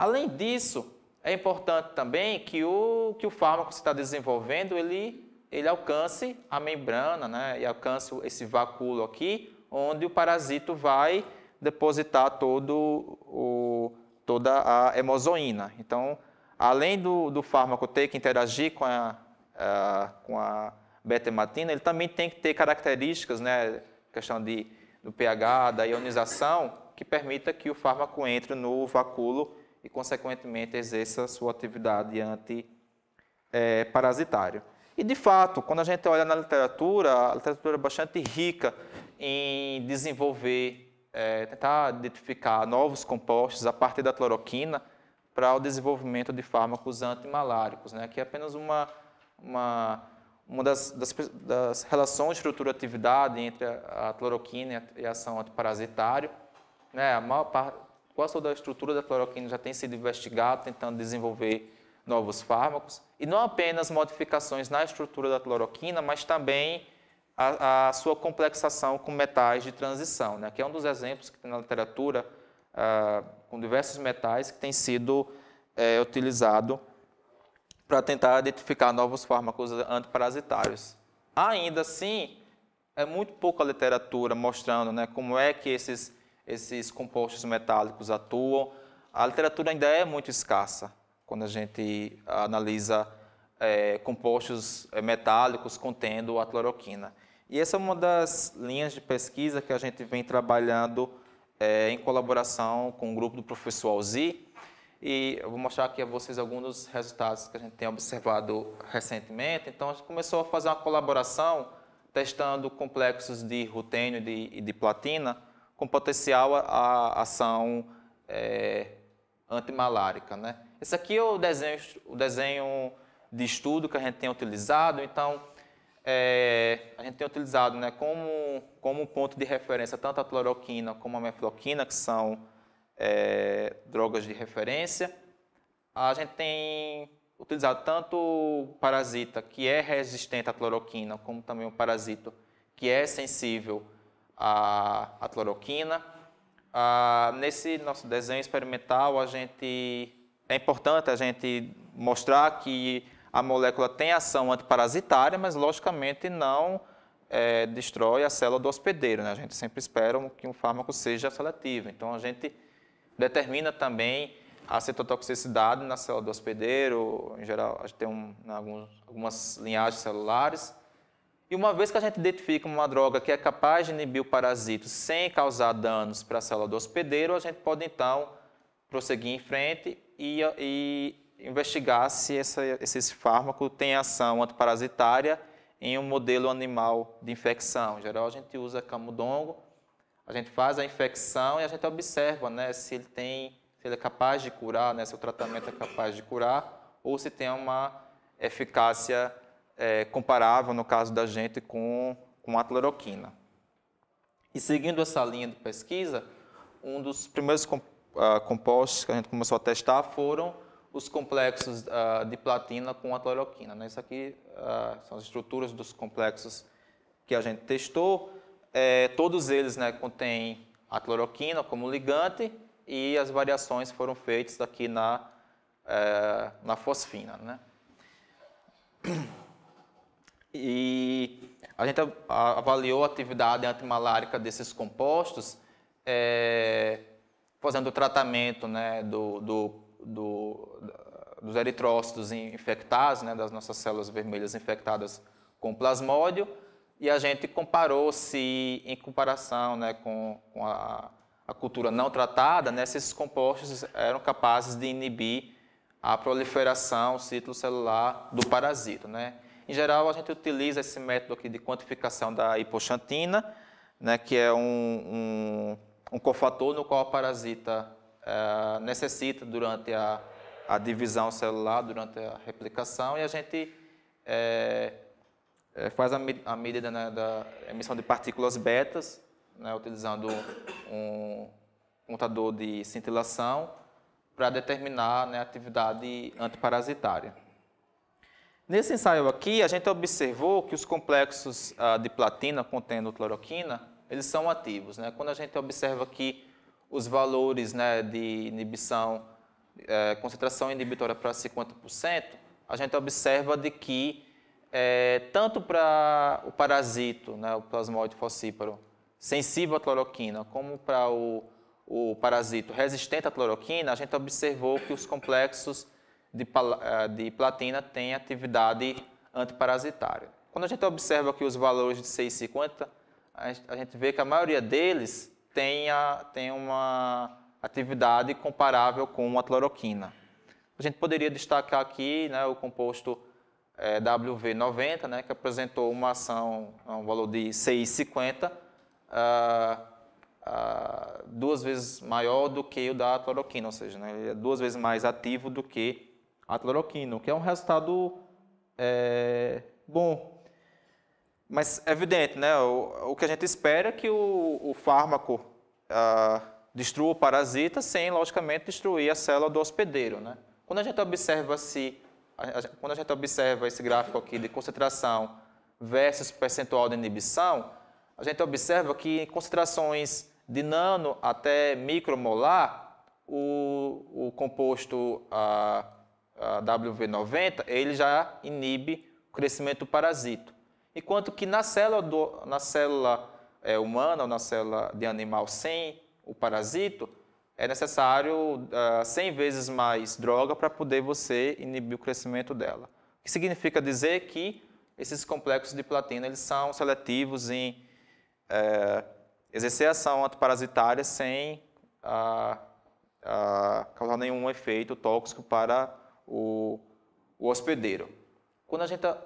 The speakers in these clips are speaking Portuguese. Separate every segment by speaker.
Speaker 1: Além disso, é importante também que o, que o fármaco que está desenvolvendo, ele, ele alcance a membrana, né? E alcance esse vaculo aqui, onde o parasito vai depositar todo o, toda a hemozoína. Então, além do, do fármaco ter que interagir com a, a com a beta-hematina, ele também tem que ter características, né? Questão de, do pH, da ionização, que permita que o fármaco entre no vacúolo e, consequentemente, exerça sua atividade antiparasitária. É, e, de fato, quando a gente olha na literatura, a literatura é bastante rica em desenvolver, é, tentar identificar novos compostos a partir da cloroquina para o desenvolvimento de fármacos antimaláricos, né, que é apenas uma, uma, uma das, das, das relações estrutura-atividade entre a, a cloroquina e a, e a ação antiparasitária. Né, a maior parte qual toda a estrutura da cloroquina já tem sido investigada, tentando desenvolver novos fármacos, e não apenas modificações na estrutura da cloroquina, mas também a, a sua complexação com metais de transição, né? que é um dos exemplos que tem na literatura, ah, com diversos metais que tem sido é, utilizado para tentar identificar novos fármacos antiparasitários. Ainda assim, é muito pouca literatura mostrando né, como é que esses esses compostos metálicos atuam. A literatura ainda é muito escassa quando a gente ah, analisa é, compostos eh, metálicos contendo a cloroquina. E essa é uma das linhas de pesquisa que a gente vem trabalhando é, em colaboração com o grupo do professor Alzi. E eu vou mostrar aqui a vocês alguns dos resultados que a gente tem observado recentemente. Então, a gente começou a fazer uma colaboração testando complexos de rutênio e de, de platina com potencial a, a ação é, antimalárica. Né? Esse aqui é o desenho, o desenho de estudo que a gente tem utilizado, então é, a gente tem utilizado né, como, como ponto de referência tanto a cloroquina como a mefloquina, que são é, drogas de referência. A gente tem utilizado tanto o parasita, que é resistente à cloroquina, como também o parasito, que é sensível a, a cloroquina. Ah, nesse nosso desenho experimental, a gente, é importante a gente mostrar que a molécula tem ação antiparasitária, mas logicamente não é, destrói a célula do hospedeiro. Né? A gente sempre espera que um fármaco seja seletivo. Então, a gente determina também a cetotoxicidade na célula do hospedeiro. Em geral, a gente tem um, algumas, algumas linhagens celulares e uma vez que a gente identifica uma droga que é capaz de inibir o parasito sem causar danos para a célula do hospedeiro, a gente pode então prosseguir em frente e, e investigar se essa, esse fármaco tem ação antiparasitária em um modelo animal de infecção. Em geral, a gente usa camundongo, a gente faz a infecção e a gente observa né, se ele tem, se ele é capaz de curar, né, se o tratamento é capaz de curar ou se tem uma eficácia é, comparável, no caso da gente, com, com a cloroquina. E seguindo essa linha de pesquisa, um dos primeiros uh, compostos que a gente começou a testar foram os complexos uh, de platina com a cloroquina. Né? Isso aqui uh, são as estruturas dos complexos que a gente testou. É, todos eles né, contêm a cloroquina como ligante e as variações foram feitas aqui na, é, na fosfina. Né? E a gente avaliou a atividade antimalárica desses compostos é, fazendo o tratamento né, do, do, do, dos eritrócitos infectados, né, das nossas células vermelhas infectadas com plasmódio, e a gente comparou se, em comparação né, com, com a, a, cultura não tratada, né, se esses compostos eram capazes de inibir a proliferação citocelular do parasito. Né? Em geral, a gente utiliza esse método aqui de quantificação da hipoxantina, né, que é um, um, um cofator no qual o parasita é, necessita durante a, a, divisão celular, durante a replicação, e a gente é, é, faz a, a medida né, da emissão de partículas betas, né, utilizando um contador de cintilação para determinar né, a atividade antiparasitária. Nesse ensaio aqui, a gente observou que os complexos ah, de platina contendo cloroquina, eles são ativos. Né? Quando a gente observa aqui os valores né, de inibição, é, concentração inibitória para 50%, a gente observa de que é, tanto para o parasito, né, o plasmoide falcíparo, sensível à cloroquina, como para o, o parasito resistente à cloroquina, a gente observou que os complexos de, eh, de platina tem atividade antiparasitária. Quando a gente observa aqui os valores de 6,50, a, gente vê que a maioria deles tem, a, tem uma atividade comparável com a cloroquina. A gente poderia destacar aqui né, o composto é, eh, WV90, né, que apresentou uma ação, um valor de 6,50, ah, ah, duas vezes maior do que o da cloroquina, ou seja, né, é duas vezes mais ativo do que atloroquino, que é um resultado é, bom. Mas é evidente, né? O, o, que a gente espera é que o, o fármaco ah, destrua o parasita sem, logicamente, destruir a célula do hospedeiro, né? Quando a gente observa se, a, a, quando a gente observa esse gráfico aqui de concentração versus percentual de inibição, a gente observa que em concentrações de nano até micromolar, o, o composto ah, WV90, ele já inibe o crescimento do parasito. Enquanto que na célula, do, na célula é, humana ou na célula de animal sem o parasito, é necessário uh, ah, 100 vezes mais droga para poder você inibir o crescimento dela. O que significa dizer que esses complexos de platina eles são seletivos em é, exercer ação antiparasitária sem ah, ah, causar nenhum efeito tóxico para o, o hospedeiro. Quando a gente uh,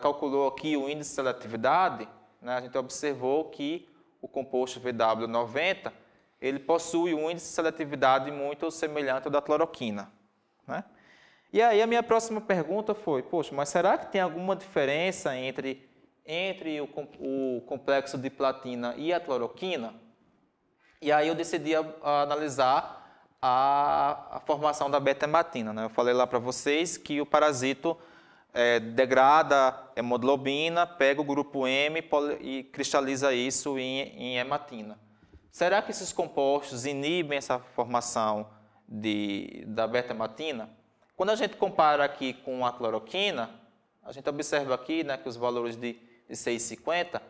Speaker 1: calculou aqui o índice de seletividade, né, a gente observou que o composto VW90 ele possui um índice de seletividade muito semelhante ao da cloroquina. Né? E aí a minha próxima pergunta foi, poxa, mas será que tem alguma diferença entre, entre o, o complexo de platina e a cloroquina? E aí eu decidi a, a analisar a, a formação da beta-hematina. Né? Eu falei lá para vocês que o parasito é, degrada hemoglobina, pega o grupo M e cristaliza isso em, em hematina. Será que esses compostos inibem essa formação de, da beta-hematina? Quando a gente compara aqui com a cloroquina, a gente observa aqui né, que os valores de, de 6,50,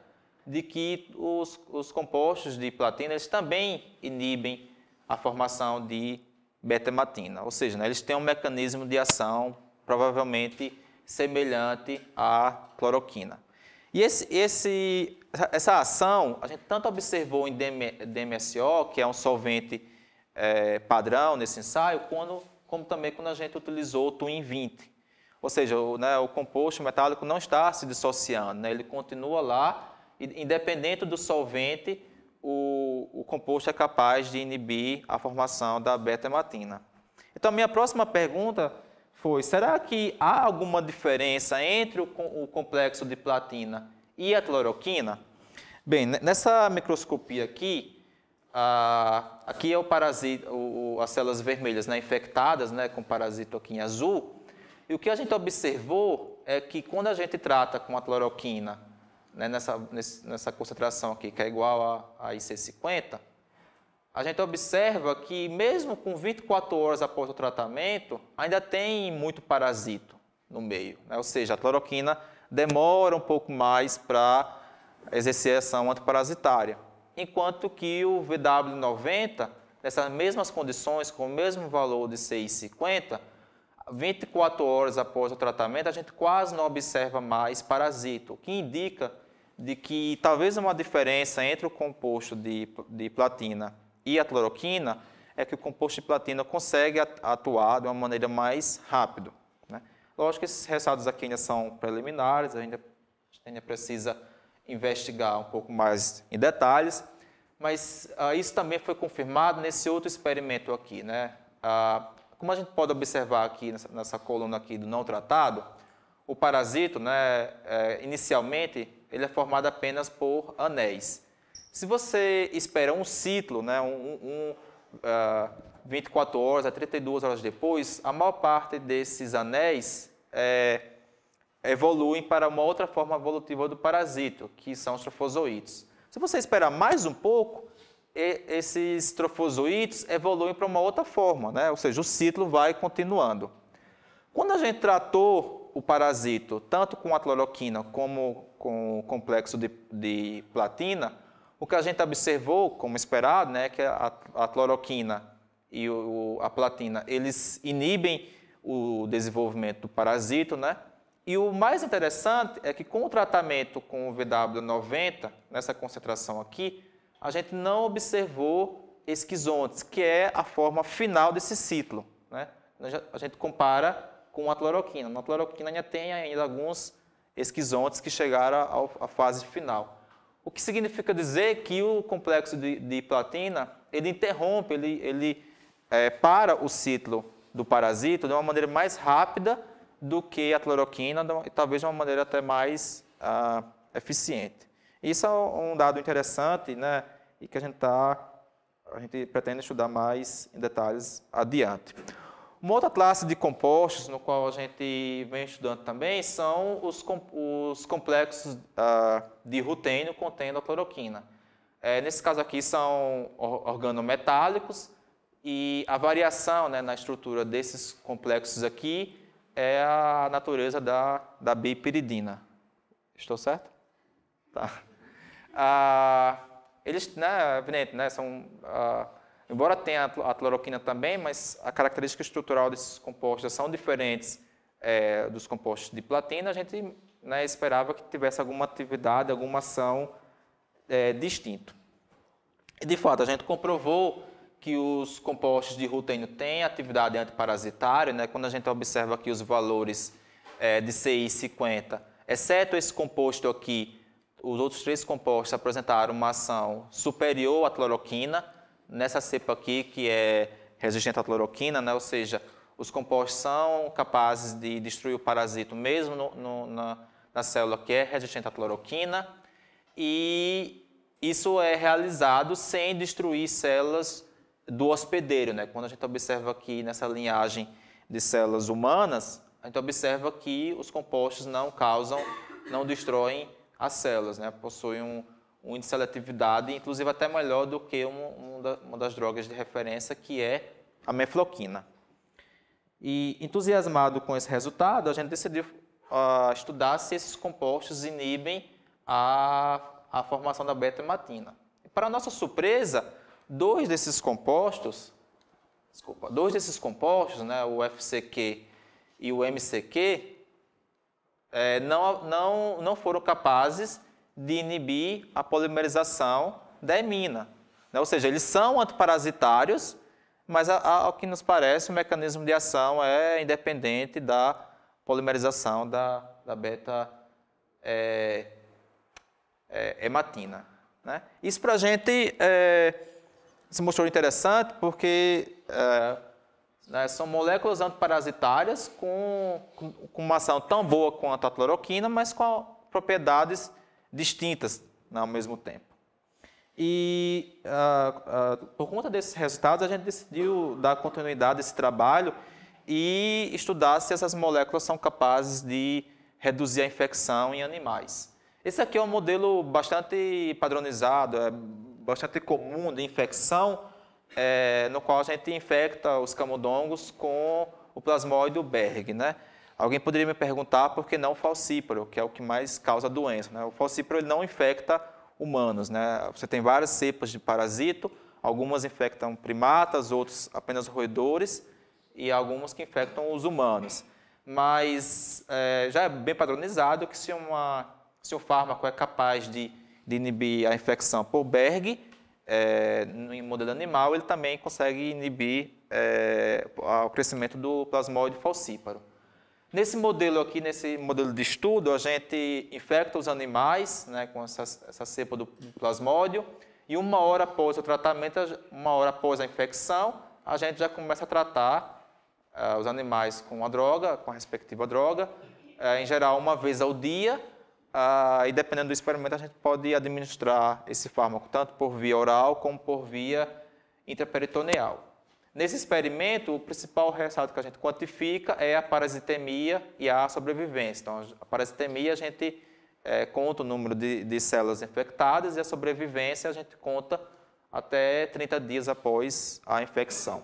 Speaker 1: de que os, os compostos de platina eles também inibem a formação de beta-matina. Ou seja, né, eles têm um mecanismo de ação provavelmente semelhante à cloroquina. E esse, esse, essa ação, a gente tanto observou em DMSO, que é um solvente é, padrão nesse ensaio, quando, como também quando a gente utilizou o Twin 20. Ou seja, o, né, o composto metálico não está se dissociando, né, ele continua lá, independente do solvente, o, o composto é capaz de inibir a formação da beta-hematina. Então, a minha próxima pergunta foi: será que há alguma diferença entre o, o complexo de platina e a cloroquina? Bem, nessa microscopia aqui, ah, aqui é o parasito, o, as células vermelhas né, infectadas né, com parasito aqui em azul. E o que a gente observou é que quando a gente trata com a cloroquina né, nessa, nessa concentração aqui, que é igual a, a IC50, a gente observa que mesmo com 24 horas após o tratamento, ainda tem muito parasito no meio. Né? Ou seja, a cloroquina demora um pouco mais para exercer ação antiparasitária. Enquanto que o VW90, nessas mesmas condições, com o mesmo valor de ic 50 24 horas após o tratamento, a gente quase não observa mais parasito, o que indica de que talvez uma diferença entre o composto de, de platina e a cloroquina é que o composto de platina consegue atuar de uma maneira mais rápida. Né? Lógico que esses resultados aqui ainda são preliminares, a gente ainda precisa investigar um pouco mais em detalhes, mas ah, isso também foi confirmado nesse outro experimento aqui. Né? Ah, como a gente pode observar aqui nessa, nessa coluna aqui do não tratado, o parasito, né, é, inicialmente, ele é formado apenas por anéis. Se você espera um ciclo, né, um, um uh, ah, 24 horas a 32 horas depois, a maior parte desses anéis é, evoluem para uma outra forma evolutiva do parasito, que são os trofozoítos. Se você esperar mais um pouco, esses trofozoítos evoluem para uma outra forma, né? ou seja, o ciclo vai continuando. Quando a gente tratou o parasito, tanto com a cloroquina como com o complexo de, de platina, o que a gente observou, como esperado, né, é que a, a cloroquina e o, a platina, eles inibem o desenvolvimento do parasito, né? E o mais interessante é que com o tratamento com o VW90, nessa concentração aqui, a gente não observou esquizontes, que é a forma final desse ciclo, né? A gente compara com a cloroquina. Na cloroquina ainda tem ainda alguns esquizontes que chegaram à fase final. O que significa dizer que o complexo de, de platina, ele interrompe, ele, ele é, para o ciclo do parasito de uma maneira mais rápida do que a cloroquina, e talvez de uma maneira até mais ah, eficiente. Isso é um dado interessante, né, e que a gente, tá, a gente pretende estudar mais em detalhes adiante. Uma outra classe de compostos, no qual a gente vem estudando também, são os, com, os complexos ah, de rutênio contendo a cloroquina. É, nesse caso aqui são organometálicos e a variação né, na estrutura desses complexos aqui é a natureza da, da bipiridina. Estou certo? Tá. Ah, eles, né, evidente, né, são... Ah, Embora tenha a cloroquina também, mas a característica estrutural desses compostos são diferentes é, dos compostos de platina, a gente né, esperava que tivesse alguma atividade, alguma ação é, distinta. E, de fato, a gente comprovou que os compostos de rutênio têm atividade antiparasitária, né? quando a gente observa aqui os valores é, de CI50, exceto esse composto aqui, os outros três compostos apresentaram uma ação superior à cloroquina, nessa cepa aqui, que é resistente à cloroquina, né? ou seja, os compostos são capazes de destruir o parasito mesmo no, no, na, na, célula que é resistente à cloroquina e isso é realizado sem destruir células do hospedeiro. Né? Quando a gente observa aqui nessa linhagem de células humanas, a gente observa que os compostos não causam, não destroem as células, né? possuem um, um índice de seletividade, inclusive até melhor do que uma das drogas de referência, que é a mefloquina. E entusiasmado com esse resultado, a gente decidiu uh, estudar se esses compostos inibem a, a formação da beta-matina. Para nossa surpresa, dois desses compostos, desculpa, dois desses compostos, né, o FCQ e o MCQ, é, eh, não, não, não foram capazes de inibir a polimerização da hemina. Né? Ou seja, eles são antiparasitários, mas a, a, ao que nos parece, o mecanismo de ação é independente da polimerização da, da beta é, é, hematina. Né? Isso para a gente é, se mostrou interessante porque é, né, são moléculas antiparasitárias com, com, com uma ação tão boa quanto a cloroquina, mas com propriedades distintas né, ao mesmo tempo. E uh, uh, por conta desses resultados, a gente decidiu dar continuidade a esse trabalho e estudar se essas moléculas são capazes de reduzir a infecção em animais. Esse aqui é um modelo bastante padronizado, é bastante comum de infecção, é, no qual a gente infecta os camundongos com o plasmóide Berg, né? Alguém poderia me perguntar por que não o falcíparo, que é o que mais causa doença. Né? O falcíparo ele não infecta humanos. Né? Você tem várias cepas de parasito, algumas infectam primatas, outros apenas roedores e algumas que infectam os humanos. Mas é, já é bem padronizado que se, uma, se um fármaco é capaz de, de inibir a infecção por Berg, é, no modelo animal, ele também consegue inibir é, o crescimento do plasmóide falcíparo. Nesse modelo aqui, nesse modelo de estudo, a gente infecta os animais né, com essa, essa cepa do plasmódio e uma hora após o tratamento, uma hora após a infecção, a gente já começa a tratar uh, os animais com a droga, com a respectiva droga, uh, em geral uma vez ao dia, uh, e dependendo do experimento, a gente pode administrar esse fármaco tanto por via oral como por via intraperitoneal. Nesse experimento, o principal ressalto que a gente quantifica é a parasitemia e a sobrevivência. Então, a parasitemia a gente é, conta o número de, de, células infectadas e a sobrevivência a gente conta até 30 dias após a infecção.